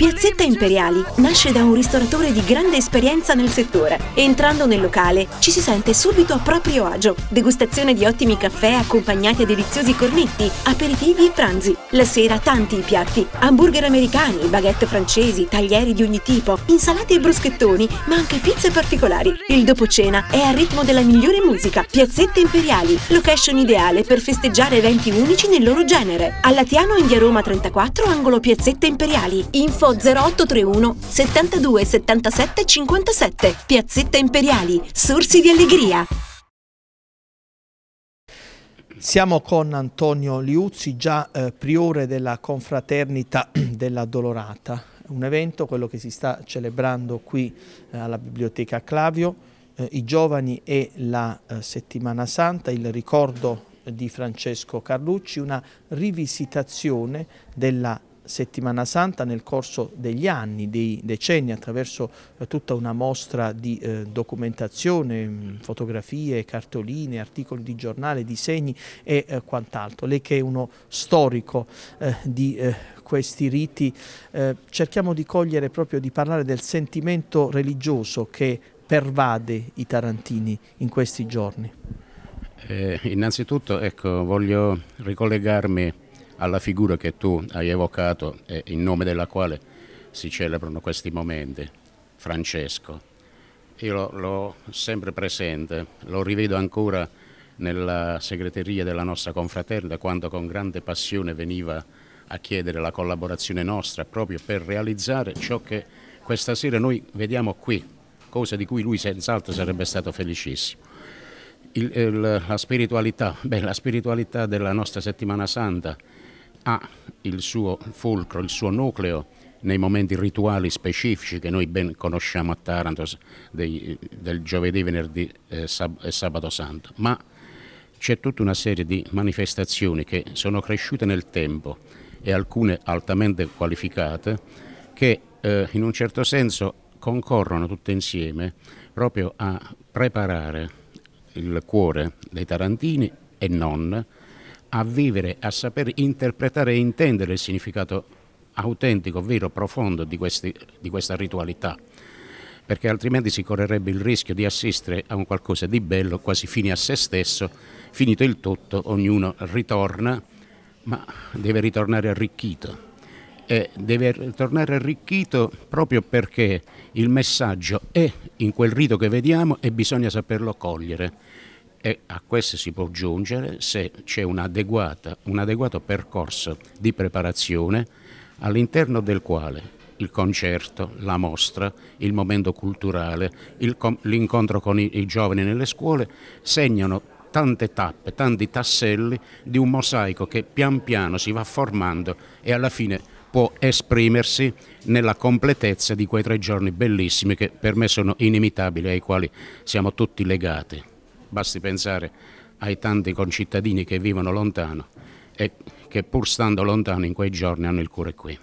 Piazzetta Imperiali nasce da un ristoratore di grande esperienza nel settore. Entrando nel locale ci si sente subito a proprio agio. Degustazione di ottimi caffè accompagnati a deliziosi cornetti, aperitivi e pranzi. La sera tanti i piatti, hamburger americani, baguette francesi, taglieri di ogni tipo, insalate e bruschettoni, ma anche pizze particolari. Il dopo cena è al ritmo della migliore musica. Piazzetta Imperiali, location ideale per festeggiare eventi unici nel loro genere. A Latiano in via Roma 34, angolo Piazzetta Imperiali. Info 0831 72 77 57, Piazzetta Imperiali, Sorsi di Allegria. Siamo con Antonio Liuzzi, già eh, priore della confraternita della Dolorata, un evento, quello che si sta celebrando qui eh, alla Biblioteca Clavio, eh, i giovani e la eh, Settimana Santa, il ricordo di Francesco Carlucci, una rivisitazione della Settimana Santa nel corso degli anni, dei decenni, attraverso eh, tutta una mostra di eh, documentazione, mm, fotografie, cartoline, articoli di giornale, disegni e eh, quant'altro. Lei che è uno storico eh, di eh, questi riti, eh, cerchiamo di cogliere proprio, di parlare del sentimento religioso che pervade i tarantini in questi giorni. innanzitutto ecco, voglio ricollegarmi alla figura che tu hai evocato e in nome della quale si celebrano questi momenti, Francesco. Io l'ho sempre presente, lo rivedo ancora nella segreteria della nostra confraternita quando con grande passione veniva a chiedere la collaborazione nostra proprio per realizzare ciò che questa sera noi vediamo qui, cosa di cui lui senz'altro sarebbe stato felicissimo. Il, il, la, spiritualità, beh, la spiritualità della nostra settimana santa ha il suo fulcro, il suo nucleo nei momenti rituali specifici che noi ben conosciamo a Taranto dei, del giovedì, venerdì e eh, sab- sabato santo, ma c'è tutta una serie di manifestazioni che sono cresciute nel tempo e alcune altamente qualificate che eh, in un certo senso concorrono tutte insieme proprio a preparare il cuore dei tarantini e non a vivere, a saper interpretare e intendere il significato autentico, vero, profondo di, questi, di questa ritualità perché altrimenti si correrebbe il rischio di assistere a un qualcosa di bello, quasi fine a se stesso, finito il tutto, ognuno ritorna, ma deve ritornare arricchito. E deve ritornare arricchito proprio perché il messaggio è in quel rito che vediamo e bisogna saperlo cogliere e a queste si può giungere se c'è un adeguato percorso di preparazione all'interno del quale il concerto, la mostra, il momento culturale, l'incontro con i-, i giovani nelle scuole segnano tante tappe, tanti tasselli di un mosaico che pian piano si va formando e alla fine può esprimersi nella completezza di quei tre giorni bellissimi che per me sono inimitabili e ai quali siamo tutti legati. Basti pensare ai tanti concittadini che vivono lontano e che pur stando lontano in quei giorni hanno il cuore qui.